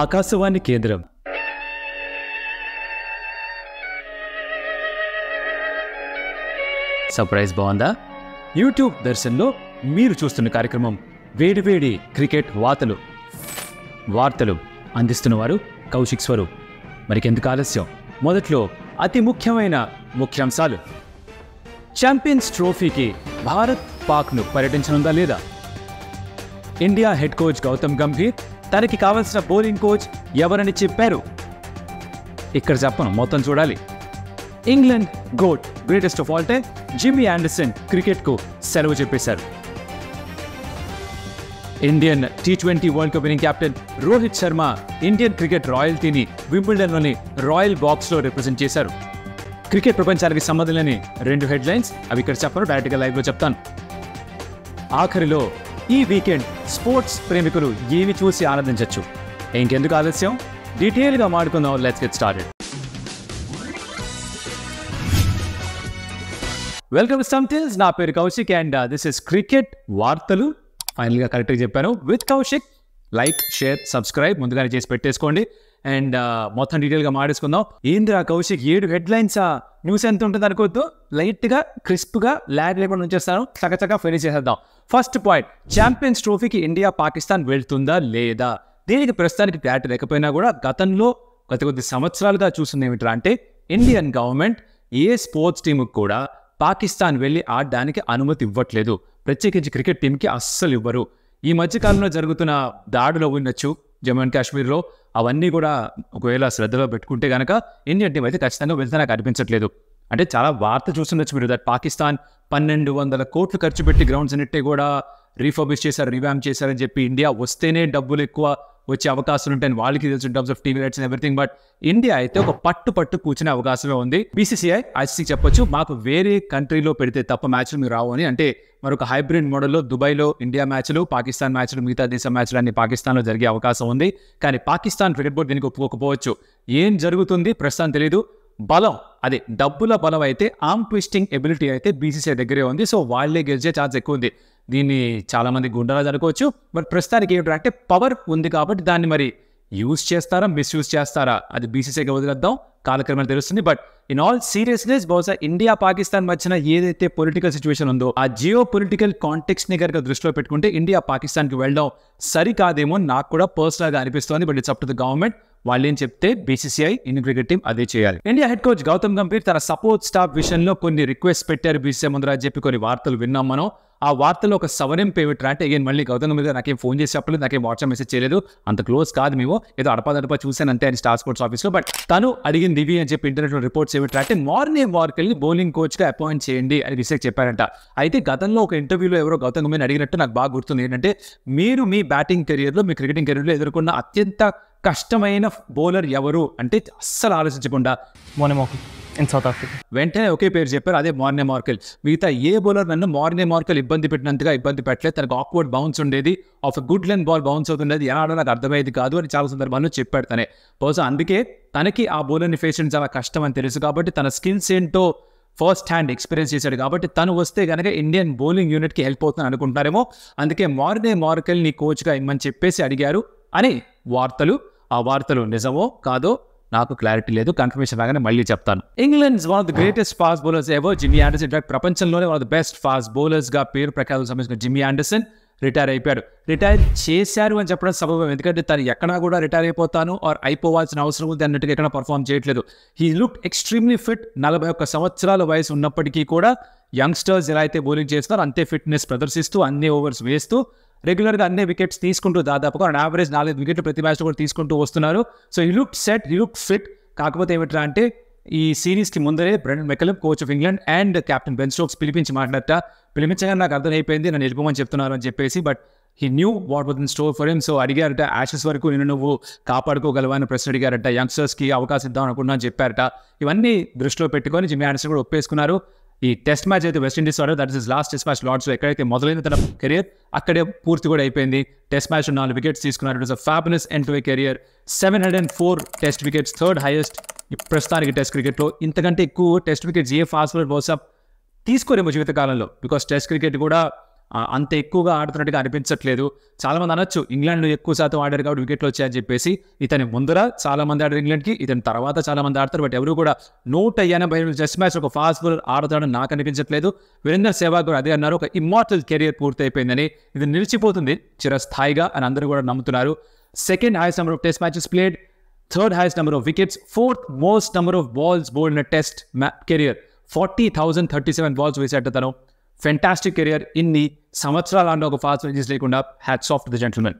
ఆకాశవాణి కేంద్రం సర్ప్రైజ్ బాగుందా యూట్యూబ్ దర్శన్లో మీరు చూస్తున్న కార్యక్రమం వేడివేడి క్రికెట్ వార్తలు వార్తలు అందిస్తున్నవారు కౌశిక్ స్వరూప్ మరికెందుకు ఆలస్యం మొదట్లో అతి ముఖ్యమైన ముఖ్యాంశాలు ఛాంపియన్స్ ట్రోఫీకి భారత్ పాక్ను పర్యటించనుందా లేదా India head coach Gautam Gambhir తనకి కావలసిన బౌలింగ్ కోచ్ ఎవరని చెప్పారు ఇక్కడ చెప్పను మొత్తం చూడాలి England GOAT greatest of all time Jimmy Anderson కు సెలవు చెప్పేశారు Indian T twenty world cup captain Rohit Sharma Indian cricket రాయల్టీని వింబుల్డన్లోని రాయల్ బాక్స్లో రిప్రజెంట్ చేశారు క్రికెట్ ప్రపంచానికి సంబంధం లేని రెండు హెడ్లైన్స్ అవి ఇక్కడ చెప్పను డైరెక్ట్గా లైవ్లో చెప్తాను ఆఖరిలో ఈ వీకెండ్ స్పోర్ట్స్ ప్రేమికులు ఏమి చూసి ఆనందించవచ్చు ఇంకెందుకు ఆలస్యం డీటెయిల్ గా మాడుకుందాం let's get started welcome somethings నా పేరు Kaushik and this is cricket వార్తలు ఫైనల్గా కరెక్ట్గా చెప్పాను with Kaushik like share subscribe ముందుగానే చేసి పెట్టేసుకోండి అండ్ మొత్తం డీటెయిల్గా మాడేసుకుందాం ఏంద్రా కౌశిక్ ఏడు హెడ్లైన్సా న్యూస్ ఎంత ఉంటుంది అనుకోవద్దు లైట్గా క్రిస్ప్గా ల్యాగ్ లేకుండా ఉంచేస్తాను చకచక ఫినిష్ చేసేద్దాం ఫస్ట్ పాయింట్ ఛాంపియన్స్ ట్రోఫీకి ఇండియా పాకిస్తాన్ వెళ్తుందా లేదా దీనికి ప్రస్తుతానికి క్లారిటీ లేకపోయినా కూడా గతంలో గత కొద్ది సంవత్సరాలుగా చూస్తుంది ఏమిట్రా అంటే ఇండియన్ గవర్నమెంట్ ఏ స్పోర్ట్స్ టీముకు కూడా పాకిస్తాన్ వెళ్ళి ఆడడానికి అనుమతి ఇవ్వట్లేదు ప్రత్యేకించి క్రికెట్ టీంకి అస్సలు ఇవ్వరు ఈ మధ్యకాలంలో జరుగుతున్న దాడులో ఉండొచ్చు జమ్మూ అండ్ కాశ్మీర్లో అవన్నీ కూడా ఒకవేళ శ్రద్ధలో పెట్టుకుంటే కనుక ఇండియన్ టీం అయితే ఖచ్చితంగా వెళ్తే నాకు అనిపించట్లేదు అంటే చాలా వార్త చూస్తుండొచ్చు మీరు దట్ పాకిస్తాన్ పన్నెండు వందల కోట్లు ఖర్చు పెట్టి గ్రౌండ్స్ అన్నిటి కూడా రీఫర్బిష్ చేశారు రివ్యామ్ చేశారని చెప్పి ఇండియా వస్తేనే డబ్బులు ఎక్కువ వచ్చే అవకాశాలు ఉంటాయని వాళ్ళకి తెలుసు in terms of TV rights everything but India అయితే ఒక పట్టు పట్టు కూర్చునే అవకాశమే ఉంది బీసీసీఐ ఐసీసీ చెప్పొచ్చు మాకు వేరే కంట్రీలో పెడితే తప్ప మ్యాచ్లు మీరు రావు అని అంటే మరొక హైబ్రిడ్ మోడల్లో దుబాయ్లో ఇండియా మ్యాచ్లు పాకిస్తాన్ మ్యాచ్లు మిగతా దేశం మ్యాచ్లు అన్ని పాకిస్తాన్లో జరిగే అవకాశం ఉంది కానీ పాకిస్తాన్ క్రికెట్ బోర్డు దీనికి ఒప్పుకోకపోవచ్చు ఏం జరుగుతుంది ప్రస్తుతం తెలియదు బలం అదే డబ్బుల బలం అయితే ఆమ్ ట్విస్టింగ్ ఎబిలిటీ అయితే బీసీసీఐ దగ్గరే ఉంది సో వాళ్ళే గెలిచే ఛాన్స్ ఎక్కువ ఉంది దీన్ని చాలామంది గుండెలా అనుకోవచ్చు బట్ ప్రస్తుతానికి ఏంటంటే అంటే పవర్ ఉంది కాబట్టి దాన్ని మరి యూజ్ చేస్తారా మిస్యూజ్ చేస్తారా అది బీసీసీగా వదిలేద్దాం కాలక్రమేణ తెలుస్తుంది బట్ ఇన్ ఆల్ సీరియస్నెస్ బహుశా ఇండియా పాకిస్తాన్ మధ్యన ఏదైతే పొలిటికల్ సిచ్యువేషన్ ఉందో ఆ జియో పొలిటికల్ ని కనుక దృష్టిలో పెట్టుకుంటే ఇండియా పాకిస్తాన్కి వెళ్ళడం సరికాదేమో నాకు కూడా పర్సనల్గా అనిపిస్తోంది but it's up to the government వాళ్ళేం చెప్తే బీసీసీఐ క్రికెట్ టీం అదే చేయాలి India head coach Gautam Gambhir తన సపోర్ట్ స్టాఫ్ విషయంలో కొన్ని రిక్వెస్ట్ పెట్టారు ముందు ముందర చెప్పి కొన్ని వార్తలు విన్నాం మనం ఆ వార్తలో ఒక సవరింపు ఏమిట్రా అంటే ఏం మళ్ళీ గౌతమ్ మీద నాకేం ఫోన్ చేసి చెప్పలేదు నాకేం వాట్సాప్ మెసేజ్ చేయలేదు అంత క్లోజ్ కాదు మేము ఏదో అడపాదడపా చూశాను అంతే అని స్టార్ స్పోర్ట్స్ ఆఫీస్లో బట్ తను అడిగింది ఇవి అని చెప్పి ఇంటర్నెట్లో రిపోర్ట్స్ ఏమిట్రా అంటే మార్నింగ్ వార్కెళ్ళి బౌలింగ్ కోచ్గా అపాయింట్ చేయండి అని విసేక్ చెప్పారంట అయితే గతంలో ఒక ఇంటర్వ్యూలో ఎవరో గౌతమ్ మీద అడిగినట్టు నాకు బాగా గుర్తుంది ఏంటంటే మీరు మీ బ్యాటింగ్ కెరియర్లో మీ క్రికెటింగ్ కెరియర్లో ఎదుర్కొన్న అత్యంత కష్టమైన బౌలర్ ఎవరు అంటే అస్సలు ఆలోచించకుండా మోనమోకి ఇన్ సౌత్ ఆఫ్రికా వెంటనే ఒకే పేరు చెప్పారు అదే మార్నే మార్కెల్ మిగతా ఏ బౌలర్ నన్ను మార్నే మార్కెల్ ఇబ్బంది పెట్టినంతగా ఇబ్బంది పెట్టలేదు తనకు ఆక్వర్డ్ బౌన్స్ ఉండేది off good length ball bounce అవుతుండేది ఎలా ఆడో నాకు అర్థమయ్యేది కాదు అని చాలా సందర్భాల్లో చెప్పాడు తనే బహుశా అందుకే తనకి ఆ బౌలర్ని ఫేస్ చేయడం చాలా కష్టం అని తెలుసు కాబట్టి తన స్కిల్స్ ఏంటో ఫస్ట్ హ్యాండ్ ఎక్స్పీరియన్స్ చేశాడు కాబట్టి తను వస్తే కనుక ఇండియన్ బౌలింగ్ యూనిట్కి హెల్ప్ అవుతుంది అనుకుంటారేమో అందుకే మార్నే మార్కెల్ నీ కోచ్గా ఇమ్మని చెప్పేసి అడిగారు అని వార్తలు ఆ వార్తలు నిజమో కాదో నాకు క్లారిటీ లేదు కన్ఫర్మేషన్ రాగానే మళ్ళీ చెప్తాను England is one of the greatest fast bowlers ever Jimmy Anderson in fact ప్రపంచంలోనే one of the best fast బౌలర్స్గా పేరు ప్రకారం సంబంధించిన జిమ్మీ ఆండర్సన్ రిటైర్ అయిపోయాడు రిటైర్ చేశారు అని చెప్పడం సబబం ఎందుకంటే తను ఎక్కడా కూడా రిటైర్ అయిపోతాను ఆర్ అయిపోవాల్సిన అవసరం ఉంది అన్నట్టుగా ఎక్కడ పర్ఫామ్ చేయట్లేదు హీ లుక్ ఎక్స్ట్రీమ్లీ ఫిట్ నలభై ఒక్క సంవత్సరాల వయసు ఉన్నప్పటికీ కూడా యంగ్స్టర్స్ ఎలా అయితే బౌలింగ్ చేస్తున్నారో అంతే ఫిట్నెస్ ప్రదర్శిస్తూ అన్ని ఓవర్స్ వేస్తూ రెగ్యులర్గా అన్ని వికెట్స్ తీసుకుంటూ దాదాపుగా అండ్ యావరేజ్ నాలుగైదు వికెట్లు ప్రతి మ్యాచ్లో కూడా తీసుకుంటూ వస్తున్నారు సో ఈ లుక్ సెట్ ఈ లుక్ ఫిట్ కాకపోతే ఏమిట్రా అంటే ఈ సిరీస్కి ముందరే Brendon McCullum coach of England and captain Ben Stokes పిలిపించి మాట్లాడట పిలిపించగా నాకు అర్థమైపోయింది నన్ను వెళ్ళిపోమని చెప్తున్నారు అని చెప్పేసి but he knew what was store for him so అడిగారట యాషెస్ వరకు నేను నువ్వు కాపాడుకోగలవని ప్రశ్న అడిగారట యంగ్స్టర్స్కి అవకాశం ఇద్దాం అనుకున్నా అని చెప్పారట ఇవన్నీ దృష్టిలో పెట్టుకొని జిమ్ యాన్సన్ కూడా ఒప్పేసుకున్నారు ఈ టెస్ట్ మ్యాచ్ అయితే వెస్టిండీస్ ఆడో that is is last test match లార్డ్స్లో ఎక్కడైతే మొదలైన తన కెరియర్ అక్కడే పూర్తి కూడా అయిపోయింది టెస్ట్ మ్యాచ్ నాలుగు వికెట్స్ తీసుకున్నారు it is a fabulous end to career seven hundred and four test wickets third highest ప్రస్తుతానికి టెస్ట్ క్రికెట్లో ఇంతకంటే ఎక్కువ టెస్ట్ వికెట్స్ ఏ ఫాస్ట్ బౌలర్ అప్ తీసుకోరేమో జీవితకాలంలో బికాస్ టెస్ట్ క్రికెట్ కూడా అంత ఎక్కువగా ఆడుతున్నట్టుగా అనిపించట్లేదు చాలామంది అనొచ్చు ఇంగ్లాండ్లో ఎక్కువ శాతం ఆడారు కాబట్టి వికెట్లు వచ్చాయని చెప్పేసి ఇతని ముందర చాలామంది ఆడారు ఇంగ్లాండ్కి ఇతని తర్వాత చాలామంది ఆడతారు బట్ ఎవరు కూడా నూట ఎనభై జస్ట్ మ్యాచ్ ఒక ఫాస్ట్ బౌలర్ ఆడతాడని నాకు అనిపించట్లేదు వీరేంద్ర సేవాగ్ కూడా అదే అన్నారు ఒక ఇమ్మార్టల్ కెరియర్ పూర్తయిపోయిందని ఇది నిలిచిపోతుంది చిరస్థాయిగా అని అందరూ కూడా నమ్ముతున్నారు second highest number of test matches played third highest number of wickets fourth most number of balls bowled in test career forty thousand thirty seven balls వేసేట తను ఫెంటాస్టిక్ కెరియర్ ఇన్ని సంవత్సరాల అంటే ఒక ఫాస్ట్ చేసి లేకుండా హ్యాట్స్ ఆఫ్ ది జెంటల్మెన్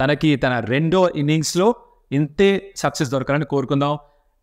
తనకి తన రెండో ఇన్నింగ్స్లో ఇంతే సక్సెస్ దొరకాలని కోరుకుందాం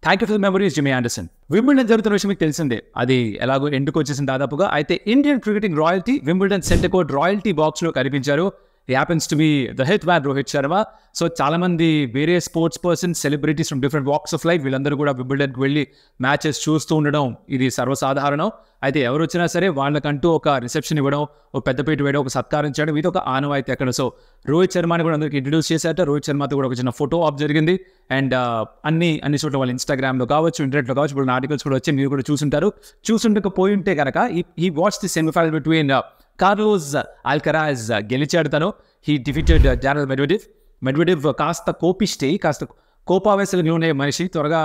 thank you for memories Jimmy Anderson Wimbledon జరుగుతున్న విషయం మీకు తెలిసిందే అది ఎలాగో ఎండుకు వచ్చేసింది దాదాపుగా అయితే Indian cricketing royalty Wimbledon centre court royalty బాక్స్లో కనిపించారు happens to be the hit man Rohit Sharma so చాలామంది వేరే sports person celebrities from different walks of life వీళ్ళందరూ కూడా వింబుల్డన్కి వెళ్ళి మ్యాచెస్ చూస్తూ ఉండడం ఇది సర్వసాధారణం అయితే ఎవరు వచ్చినా సరే వాళ్ళకంటూ ఒక రిసెప్షన్ ఇవ్వడం ఒక పెద్దపీట వేయడం ఒక సత్కారం చేయడం ఇది ఒక ఆనవాయితీ అక్కడ సో రోహిత్ శర్మని కూడా అందరికి ఇంట్రడ్యూస్ చేశారట రోహిత్ శర్మతో కూడా ఒక చిన్న ఫోటో ఆప్ జరిగింది అండ్ uh, అన్ని అన్ని చోట్ల వాళ్ళు ఇన్స్టాగ్రామ్లో కావచ్చు ఇంటర్నెట్లో కావచ్చు ఇప్పుడు ఆర్టికల్స్ కూడా వచ్చి మీరు కూడా చూసుంటారు పోయి ఉంటే కనుక ఈ watch the semifinal between Carlos Alcaraz గెలిచాడు తను హీ డిఫిటెడ్ జనరల్ మెడ్వెడివ్ మెడ్వెడివ్ కాస్త కోపిస్టే కాస్త కోపావేశలకు లోనే మనిషి త్వరగా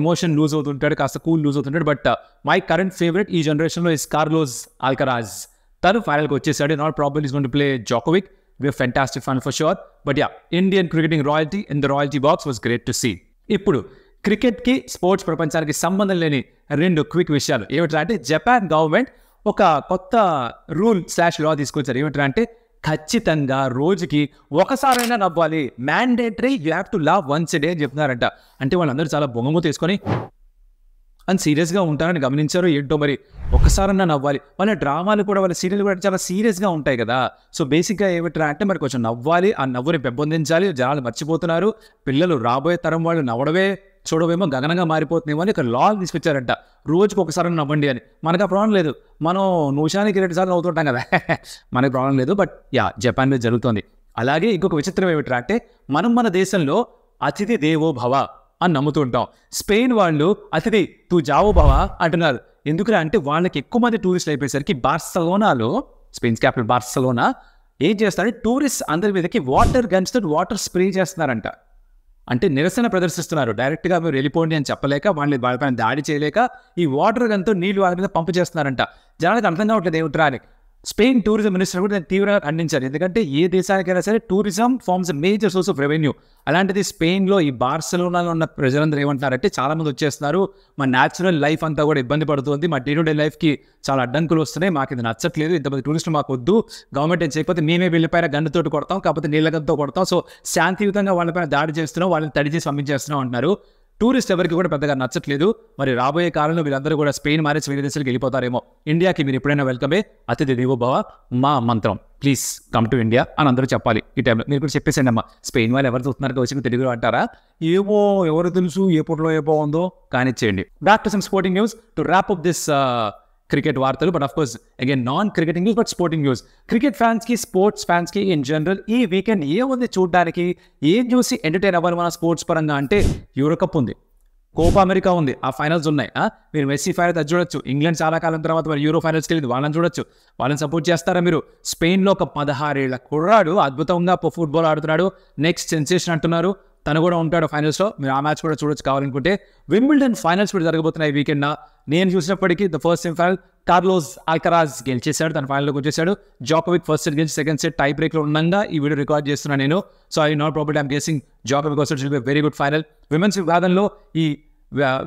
ఎమోషన్ లూజ్ అవుతుంటాడు కాస్త కూల్ లూజ్ అవుతుంటాడు బట్ మై కరెంట్ ఫేవరెట్ ఈ జనరేషన్లో ఇస్ కార్లోస్ ఆల్కరాజ్ తను ఫైనల్కి వచ్చేసాడు not problem is gonna play Djokovic we fantastic fun for sure but yeah Indian cricketing royalty in the royalty box was great to see ఇప్పుడు క్రికెట్కి sports ప్రపంచానికి సంబంధం లేని రెండు క్విక్ విషయాలు ఏమిటంటే జపాన్ గవర్నమెంట్ ఒక కొత్త రూల్ స్లాష్ లా తీసుకొచ్చారు ఏమిటా అంటే ఖచ్చితంగా రోజుకి ఒకసారైనా నవ్వాలి mandatory you have to laugh once day అని చెప్తున్నారంట అంటే వాళ్ళందరూ చాలా బొంగము తీసుకొని అని సీరియస్గా ఉంటారని గమనించారు ఏంటో మరి ఒకసారన్నా నవ్వాలి వాళ్ళ డ్రామాలు కూడా వాళ్ళ సీరియల్ కూడా చాలా సీరియస్గా ఉంటాయి కదా సో బేసిక్గా ఏమిట్రా అంటే మరి కొంచెం నవ్వాలి ఆ నవ్వుని పెంపొందించాలి జనాలు మర్చిపోతున్నారు పిల్లలు రాబోయే తరం వాళ్ళు నవ్వడమే చూడవేమో గగనంగా మారిపోతుందేమో అని ఇక్కడ లాల్ తీసుకొచ్చారంట రోజుకి ఒకసారి నవ్వండి అని మనకు ఆ ప్రాబ్లం లేదు మనం నిమిషానికి రెండు సార్లు అవుతుంటాం కదా మనకు ప్రాబ్లం లేదు బట్ యా జపాన్లో జరుగుతుంది అలాగే ఇంకొక విచిత్రం ఏమిట్రా అంటే మనం మన దేశంలో అతిథి దేవో భవ అని నమ్ముతుంటాం స్పెయిన్ వాళ్ళు అతిథి తూ జావో భవ అంటున్నారు ఎందుకురా అంటే వాళ్ళకి ఎక్కువ మంది టూరిస్ట్ అయిపోయేసరికి బార్సలోనాలో స్పెయిన్స్ క్యాపిటల్ బార్సలోనా ఏం చేస్తారంటే టూరిస్ట్ అందరి మీదకి వాటర్ గన్స్ తోటి వాటర్ స్ప్రే చేస్తున్నారంట అంటే నిరసన ప్రదర్శిస్తున్నారు డైరెక్ట్గా మీరు వెళ్ళిపోండి అని చెప్పలేక వాళ్ళని వాళ్ళపైన దాడి చేయలేక ఈ వాటర్ గన్తో నీళ్ళు వాళ్ళ మీద పంపు చేస్తున్నారంట జనానికి అర్థం కావట్లేదు ఏమిట్రా అని స్పెయిన్ టూరిజం మినిస్టర్ కూడా దాన్ని తీవ్రంగా ఖండించారు ఎందుకంటే ఏ దేశానికైనా సరే tourism forms major source of revenue అలాంటిది స్పెయిన్లో ఈ బార్సలోనాలో ఉన్న ప్రజలందరూ ఏమంటున్నారంటే చాలామంది వచ్చేస్తున్నారు మా న్యాచురల్ లైఫ్ అంతా కూడా ఇబ్బంది పడుతుంది మా డే టు డే లైఫ్కి చాలా అడ్డంకులు వస్తున్నాయి మాకు ఇది నచ్చట్లేదు ఇంతమంది టూరిస్టులు మాకు వద్దు గవర్నమెంట్ ఏం చేయకపోతే మేమే వెళ్ళిపోయిన గన్నుతో కొడతాం కాకపోతే నీళ్ళ గంతో కొడతాం సో శాంతియుతంగా వాళ్ళపైన దాడి చేస్తున్నాం వాళ్ళని తడి చేసి పంపించేస్తున్నాం అంటున్నారు టూరిస్ట్ ఎవరికి కూడా పెద్దగా నచ్చట్లేదు మరి రాబోయే కాలంలో వీళ్ళందరూ కూడా స్పెయిన్ మారేసి వేరే దేశాలకు వెళ్ళిపోతారేమో ఇండియాకి మీరు ఎప్పుడైనా వెల్కమే అతిథి దేవోభవ మా మంత్రం ప్లీజ్ కమ్ టు ఇండియా అని అందరూ చెప్పాలి ఈ టైంలో మీరు కూడా చెప్పేసండి అమ్మా స్పెయిన్ వాళ్ళు ఎవరు చూస్తున్నారంటే వచ్చిన తెలుగులో అంటారా ఏమో ఎవరు తెలుసు ఏ పూటలో ఏ బాగుందో కానిచ్చేయండి back to some sporting news to wrap up this cricket వార్తలు but of course again non cricketing news but sporting news cricket ఫ్యాన్స్కి స్పోర్ట్స్ ఫ్యాన్స్కి ఇన్ జనరల్ ఈ వీకెండ్ ఏముంది చూడడానికి ఏం చూసి ఎంటర్టైన్ అవ్వాలి మన స్పోర్ట్స్ పరంగా అంటే యూరోకప్ ఉంది కోపా అమెరికా ఉంది ఆ ఫైనల్స్ ఉన్నాయి మీరు మెస్సీ ఫైనల్ అది చూడొచ్చు ఇంగ్లాండ్ చాలా కాలం తర్వాత మరి యూరో ఫైనల్స్కి వెళ్ళింది వాళ్ళని చూడొచ్చు వాళ్ళని సపోర్ట్ చేస్తారా మీరు స్పెయిన్లో ఒక పదహారేళ్ల కుర్రాడు అద్భుతంగా ఫుట్బాల్ ఆడుతున్నాడు నెక్స్ట్ సెన్సేషన్ అంటున్నారు తను కూడా ఉంటాడు ఫైనల్స్లో మీరు ఆ మ్యాచ్ కూడా చూడొచ్చు కావాలనుకుంటే వింబిల్డన్ ఫైనల్స్ కూడా జరగబోతున్నాయి వీకెండ్ నేను చూసినప్పటికీ the first semifinal Carlos Alcaraz గెలిచేశాడు తన ఫైనల్లోకి వచ్చేసాడు జాకోవిక్ ఫస్ట్ సెట్ గెలిచి సెకండ్ సెట్ టై బ్రేక్లో ఉండగా ఈ వీడియో రికార్డ్ చేస్తున్నాను నేను so I not problem I'm guessing Djokovic వస్తాడు వెరీ గుడ్ ఫైనల్ విమెన్స్ విభాగంలో ఈ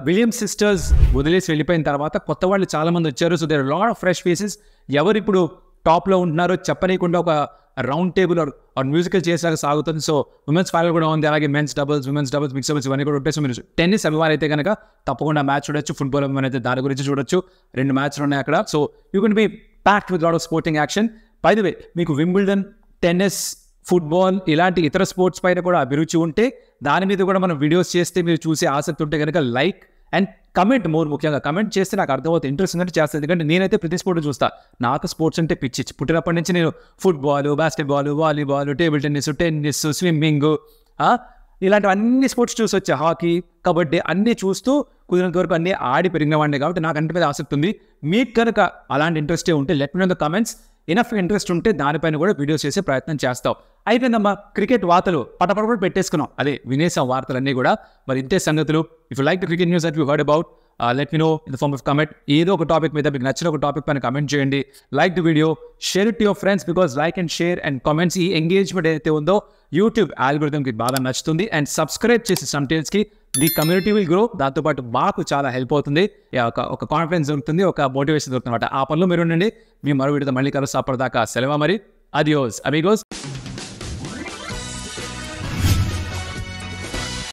విలియం సిస్టర్స్ వదిలేసి వెళ్ళిపోయిన తర్వాత కొత్త వాళ్ళు చాలామంది వచ్చారు so there lot of fresh faces ఎవరు ఇప్పుడు టాప్లో ఉంటున్నారో చెప్పనీయకుండా ఒక రౌండ్ టేబుల్ ఆర్ మ్యూజికల్ చేసాక సాగుతుంది సో ఉమెన్స్ ఫైనల్ కూడా ఉంది అలాగే men's doubles women's doubles mix doubles ఇవన్నీ కూడా ఉంటాయి సో మీరు టెన్నిస్ అభిమాన్ అయితే కనుక తప్పకుండా మ్యాచ్ చూడొచ్చు ఫుట్బాల్ అభిమాన్ అయితే దాని గురించి చూడొచ్చు రెండు మ్యాచ్లు ఉన్నాయి అక్కడ so you can be packed with lot of sporting action by the way మీకు వింబుల్డన్ టెన్నిస్ ఫుట్బాల్ ఇలాంటి ఇతర స్పోర్ట్స్ పైన కూడా అభిరుచి ఉంటే దాని మీద కూడా మనం వీడియోస్ చేస్తే మీరు చూసే ఆసక్తి ఉంటే కనుక లైక్ అండ్ కమెంట్ మోర్ ముఖ్యంగా కమెంట్ చేస్తే నాకు అర్థమవుతుంది ఇంట్రెస్ట్ ఉందంటే చేస్తాను ఎందుకంటే నేనైతే ప్రతి స్పోర్ట్ చూస్తా నాకు స్పోర్ట్స్ అంటే పిచ్చి పుట్టినప్పటి నుంచి నేను football basketball volleyball table tennis tennis swimming ఇలాంటివి అన్ని స్పోర్ట్స్ చూసి వచ్చా హాకీ కబడ్డీ అన్నీ చూస్తూ కుదిరినంత వరకు అన్నీ ఆడి పెరిగిన వాడిని కాబట్టి నాకు అంటే మీద ఆసక్తి ఉంది మీకు కనుక అలాంటి ఇంట్రెస్టే ఉంటే let me the comments enough interest ఉంటే దానిపైన కూడా వీడియోస్ చేసే ప్రయత్నం చేస్తావు అయిపోయిందమ్మా క్రికెట్ వార్తలు కూడా పెట్టేసుకున్నాం అదే వినేసాం వార్తలన్నీ కూడా మరి ఇంతే సంగతులు if like cricket news at you heard about let me know in form of comment ఏదో ఒక టాపిక్ మీద మీకు నచ్చిన ఒక టాపిక్ పైన కమెంట్ చేయండి like the video share it your friends because like and share and comments ఈ engagement ఏదైతే ఉందో యూట్యూబ్ ఆల్గోరిథంకి బాగా నచ్చుతుంది అండ్ సబ్స్క్రైబ్ చేసే సమ్ టైల్స్కి ది కమ్యూనిటీ విల్ గ్రో దాంతోపాటు మాకు చాలా హెల్ప్ అవుతుంది ఒక ఒక కాన్ఫిడెన్స్ దొరుకుతుంది ఒక మోటివేషన్ దొరుకుతుంది అనమాట ఆ పనులు మీరు ఉండండి మీ మరో వీడితో మళ్ళీ కలుస్తాపటిదాకా సెలవు మరి అదియోస్ అమిగోస్